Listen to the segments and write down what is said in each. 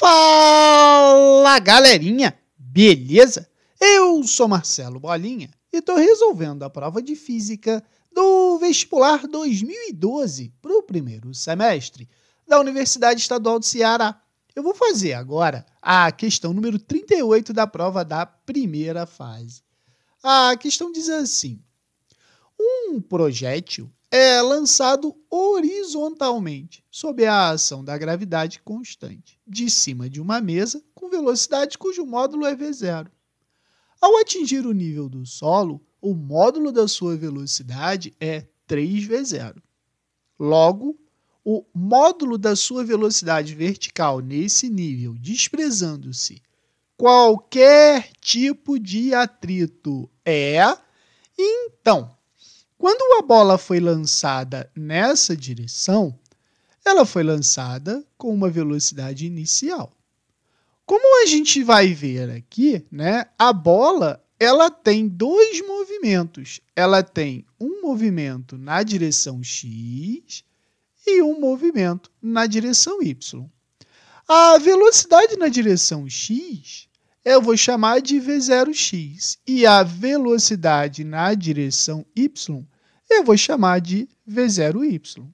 Fala galerinha, beleza? Eu sou Marcelo Bolinha e estou resolvendo a prova de física do vestibular 2012 para o primeiro semestre da Universidade Estadual do Ceará. Eu vou fazer agora a questão número 38 da prova da primeira fase. A questão diz assim: um projétil é lançado horizontalmente, sob a ação da gravidade constante, de cima de uma mesa com velocidade cujo módulo é v0. Ao atingir o nível do solo, o módulo da sua velocidade é 3v0. Logo, o módulo da sua velocidade vertical nesse nível, desprezando-se qualquer tipo de atrito, é então quando a bola foi lançada nessa direção, ela foi lançada com uma velocidade inicial. Como a gente vai ver aqui, né, a bola ela tem dois movimentos. Ela tem um movimento na direção x e um movimento na direção y. A velocidade na direção x eu vou chamar de v0x e a velocidade na direção y eu vou chamar de V0Y.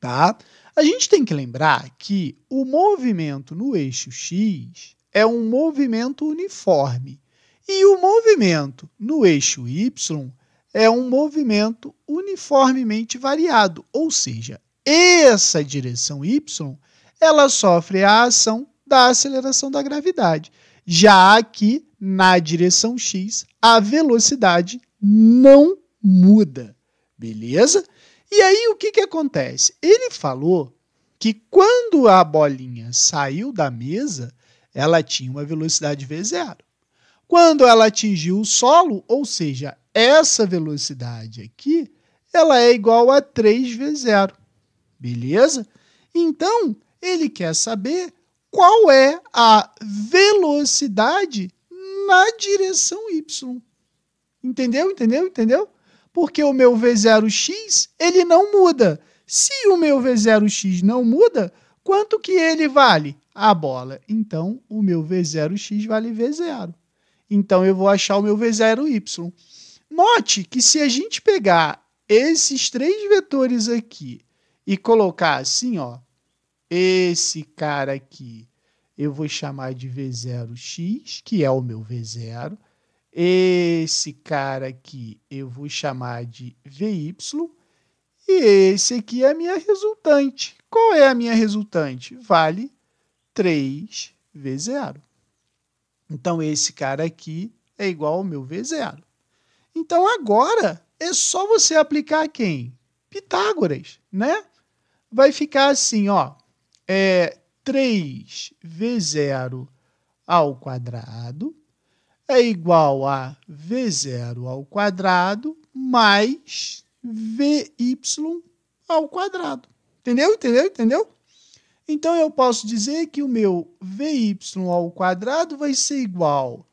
Tá? A gente tem que lembrar que o movimento no eixo X é um movimento uniforme e o movimento no eixo Y é um movimento uniformemente variado, ou seja, essa direção Y ela sofre a ação da aceleração da gravidade. Já aqui, na direção x, a velocidade não muda, beleza? E aí o que, que acontece? Ele falou que quando a bolinha saiu da mesa, ela tinha uma velocidade v0. Quando ela atingiu o solo, ou seja, essa velocidade aqui, ela é igual a 3 v0. Beleza? Então, ele quer saber qual é a velocidade na direção y. Entendeu? Entendeu? Entendeu? porque o meu V0x ele não muda. Se o meu V0x não muda, quanto que ele vale? A bola. Então, o meu V0x vale V0. Então, eu vou achar o meu V0y. Note que se a gente pegar esses três vetores aqui e colocar assim, ó, esse cara aqui, eu vou chamar de V0x, que é o meu V0. Esse cara aqui eu vou chamar de VY e esse aqui é a minha resultante. Qual é a minha resultante? Vale 3 V0. Então, esse cara aqui é igual ao meu V0. Então, agora é só você aplicar quem? Pitágoras, né? Vai ficar assim, ó, é 3V0 ao quadrado é igual a V0 ao quadrado mais VY ao quadrado. Entendeu? Entendeu? Entendeu? Então eu posso dizer que o meu VY ao quadrado vai ser igual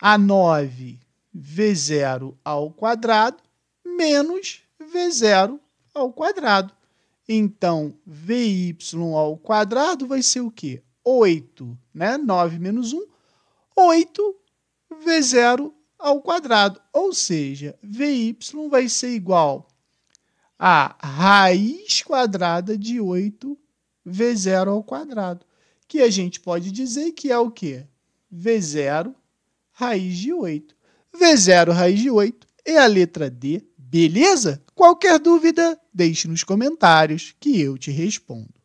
a 9 V0 ao quadrado menos V0 ao quadrado. Então, VY ao quadrado vai ser o quê? 8, né? 9 menos 1, 8 V0 ao quadrado, ou seja, VY vai ser igual a raiz quadrada de 8 V0 ao quadrado, que a gente pode dizer que é o quê? V0 raiz de 8. V0 raiz de 8 é a letra D, beleza? Qualquer dúvida, deixe nos comentários que eu te respondo.